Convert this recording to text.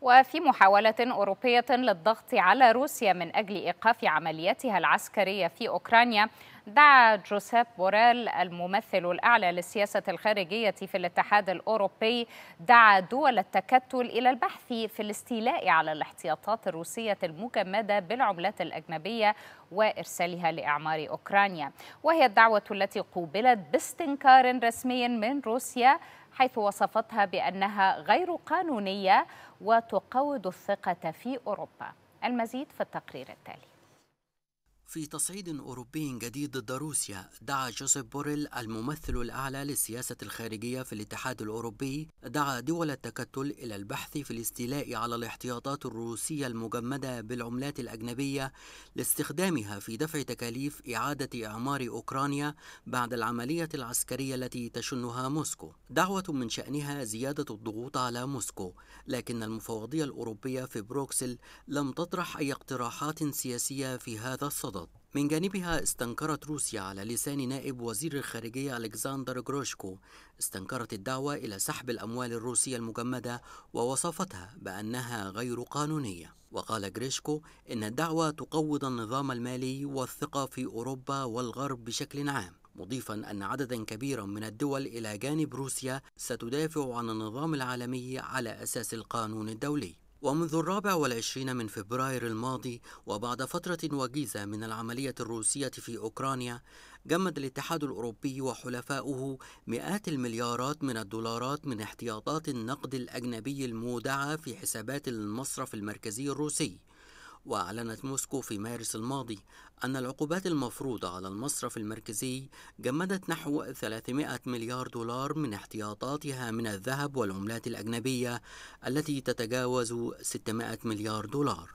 وفي محاولة أوروبية للضغط على روسيا من أجل إيقاف عملياتها العسكرية في أوكرانيا دعا جوسيف بوريل الممثل الأعلى للسياسة الخارجية في الاتحاد الأوروبي دعا دول التكتل إلى البحث في الاستيلاء على الاحتياطات الروسية المجمدة بالعملات الأجنبية وإرسالها لإعمار أوكرانيا وهي الدعوة التي قوبلت باستنكار رسمي من روسيا حيث وصفتها بأنها غير قانونية وتقوض الثقة في أوروبا المزيد في التقرير التالي في تصعيد أوروبي جديد ضد روسيا دعا جوزيف بوريل الممثل الأعلى للسياسة الخارجية في الاتحاد الأوروبي دعا دول التكتل إلى البحث في الاستيلاء على الاحتياطات الروسية المجمدة بالعملات الأجنبية لاستخدامها في دفع تكاليف إعادة إعمار أوكرانيا بعد العملية العسكرية التي تشنها موسكو دعوة من شأنها زيادة الضغوط على موسكو لكن المفوضية الأوروبية في بروكسل لم تطرح أي اقتراحات سياسية في هذا الصدد من جانبها استنكرت روسيا على لسان نائب وزير الخارجية ألكسندر جروشكو استنكرت الدعوة إلى سحب الأموال الروسية المجمدة ووصفتها بأنها غير قانونية وقال جريشكو إن الدعوة تقوض النظام المالي والثقة في أوروبا والغرب بشكل عام مضيفا أن عددا كبيرا من الدول إلى جانب روسيا ستدافع عن النظام العالمي على أساس القانون الدولي ومنذ الرابع والعشرين من فبراير الماضي وبعد فترة وجيزة من العملية الروسية في أوكرانيا جمد الاتحاد الأوروبي وحلفاؤه مئات المليارات من الدولارات من احتياطات النقد الأجنبي المودعة في حسابات المصرف المركزي الروسي وأعلنت موسكو في مارس الماضي أن العقوبات المفروضة على المصرف المركزي جمدت نحو 300 مليار دولار من احتياطاتها من الذهب والعملات الأجنبية التي تتجاوز 600 مليار دولار